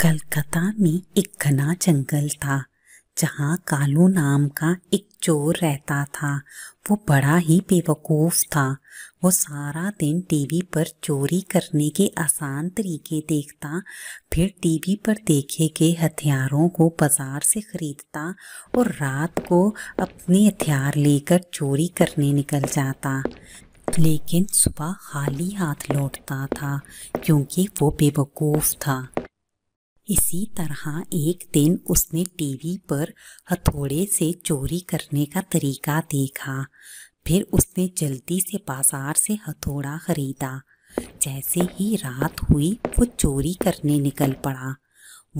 कलकत्ता में एक घना जंगल था जहाँ कालू नाम का एक चोर रहता था वो बड़ा ही बेवकूफ़ था वो सारा दिन टीवी पर चोरी करने के आसान तरीके देखता फिर टीवी पर देखे गए हथियारों को बाजार से खरीदता और रात को अपने हथियार लेकर चोरी करने निकल जाता लेकिन सुबह खाली हाथ लौटता था क्योंकि वो बेवकूफ़ था इसी तरह एक दिन उसने टीवी पर हथौड़े से चोरी करने का तरीका देखा फिर उसने जल्दी से बाजार से हथौड़ा खरीदा जैसे ही रात हुई वो चोरी करने निकल पड़ा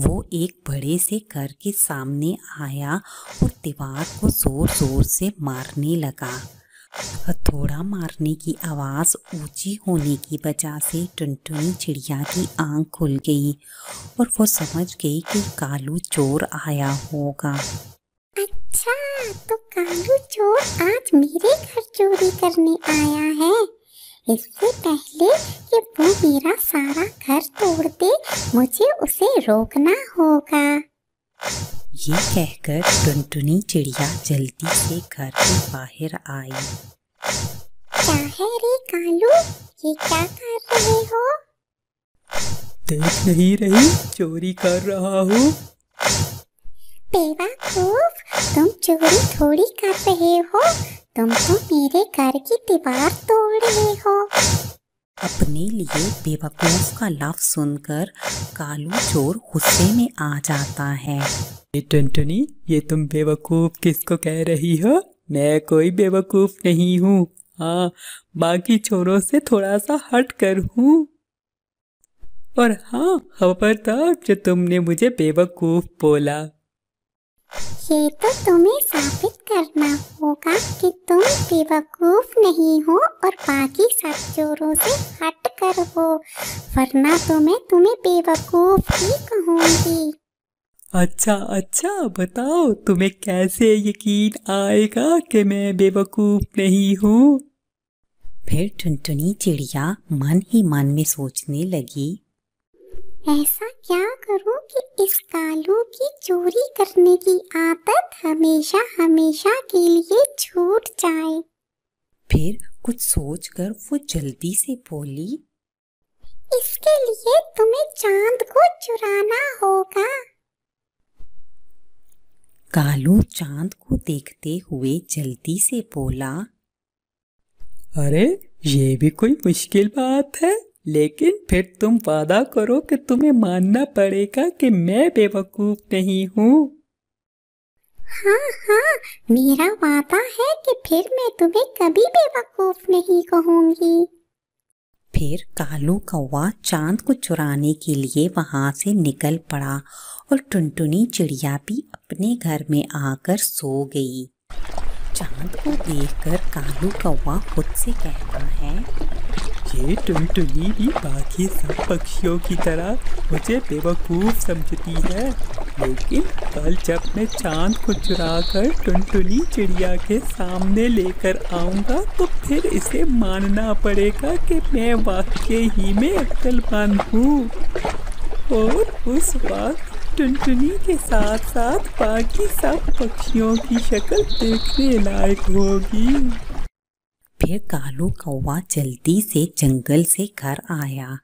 वो एक बड़े से घर के सामने आया और दीवार को ज़ोर ज़ोर से मारने लगा हथौड़ा मारने की आवाज़ ऊंची होने की वजह से टुनटुनी चिड़िया की आंख खुल गई और वो समझ गई कि कालू चोर आया होगा अच्छा तो कालू चोर आज मेरे घर चोरी करने आया है इससे पहले कि वो मेरा सारा घर तोड़ दे मुझे उसे रोकना होगा ये कहकर टुनटुनी चिड़िया जल्दी से घर के बाहर आई क्या है रे कालू ये क्या कर रहे हो देख नहीं रही चोरी कर रहा हूँ बेवकूफ तुम चोरी थोड़ी कर रहे हो तुम तो मेरे घर की दीवार तोड़ रहे हो अपने लिए बेवकूफ का लफ्ज सुनकर कालू चोर गुस्से में आ जाता है टंटनी ये तुम बेवकूफ किसको कह रही हो मैं कोई बेवकूफ नहीं हूँ हाँ बाकी चोरों से थोड़ा सा हट कर हूँ और हाँ खबर था जो तुमने मुझे बेवकूफ बोला ये तो तुम्हें साबित कर कि तुम बेवकूफ नहीं हो और बाकी सब चोरों से हट कर हो वरना तो मैं तुम्हें बेवकूफ ही कहूँगी अच्छा अच्छा बताओ तुम्हें कैसे यकीन आएगा कि मैं बेवकूफ नहीं हूँ फिर टुनटुनी चिड़िया मन ही मन में सोचने लगी ऐसा क्या करूं कि इस कालू की चोरी करने की आदत हमेशा हमेशा के लिए छूट जाए फिर कुछ सोचकर वो जल्दी से बोली इसके लिए तुम्हें चांद को चुराना होगा कालू चांद को देखते हुए जल्दी से बोला अरे ये भी कोई मुश्किल बात है लेकिन फिर तुम वादा करो कि तुम्हें मानना पड़ेगा कि मैं बेवकूफ नहीं हूँ हाँ हाँ मेरा वादा है कि फिर मैं तुम्हें कभी बेवकूफ नहीं कहूंगी फिर कालू कौवा चांद को चुराने के लिए वहां से निकल पड़ा और टुनटुनी चिड़िया भी अपने घर में आकर सो गई चांद को देखकर कालू कौवा खुद से कहता है ये टुनटुनी भी बाकी सब पक्षियों की तरह मुझे बेवकूफ़ समझती है लेकिन कल जब मैं चांद को चुरा कर टुनटुनी चिड़िया के सामने लेकर आऊँगा तो फिर इसे मानना पड़ेगा कि मैं वाकई ही में अक्लमंद हूँ और उस वक्त टुनटुनी के साथ साथ बाकी सब पक्षियों की शक्ल देखने लायक होगी फिर कालू कौवा जल्दी से जंगल से घर आया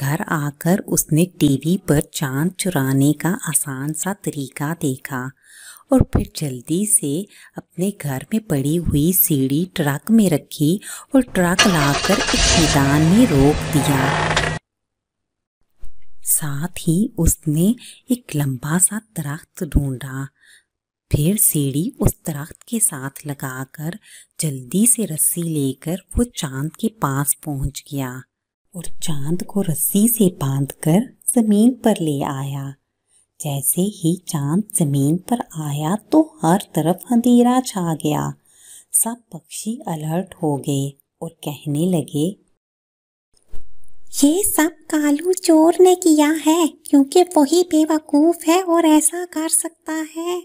घर आकर उसने टीवी पर चांद चुराने का आसान सा तरीका देखा और फिर जल्दी से अपने घर में पड़ी हुई सीढ़ी ट्रक में रखी और ट्रक लाकर एक मैदान में रोक दिया साथ ही उसने एक लंबा सा दरख्त ढूंढा फिर सीढ़ी उस दरख्त के साथ लगाकर जल्दी से रस्सी लेकर वो चांद के पास पहुंच गया और चांद को रस्सी से बांधकर जमीन पर ले आया जैसे ही चांद जमीन पर आया तो हर तरफ अंधेरा छा गया सब पक्षी अलर्ट हो गए और कहने लगे ये सब कालू चोर ने किया है क्योंकि वही बेवकूफ है और ऐसा कर सकता है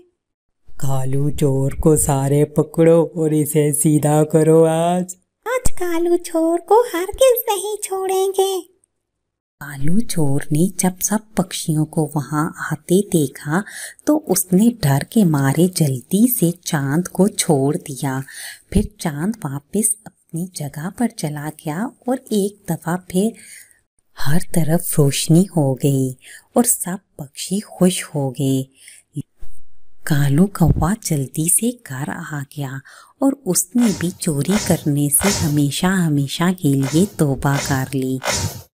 कालू चोर को सारे पकड़ो और इसे सीधा करो आज आज कालू चोर को हर किस नहीं छोड़ेंगे कालू चोर ने जब सब पक्षियों को वहां आते देखा तो उसने डर के मारे जल्दी से चांद को छोड़ दिया फिर चांद वापस अपनी जगह पर चला गया और एक दफ़ा फिर हर तरफ रोशनी हो गई और सब पक्षी खुश हो गए कालू कौवा जल्दी से घर आ गया और उसने भी चोरी करने से हमेशा हमेशा के लिए तोबा कर ली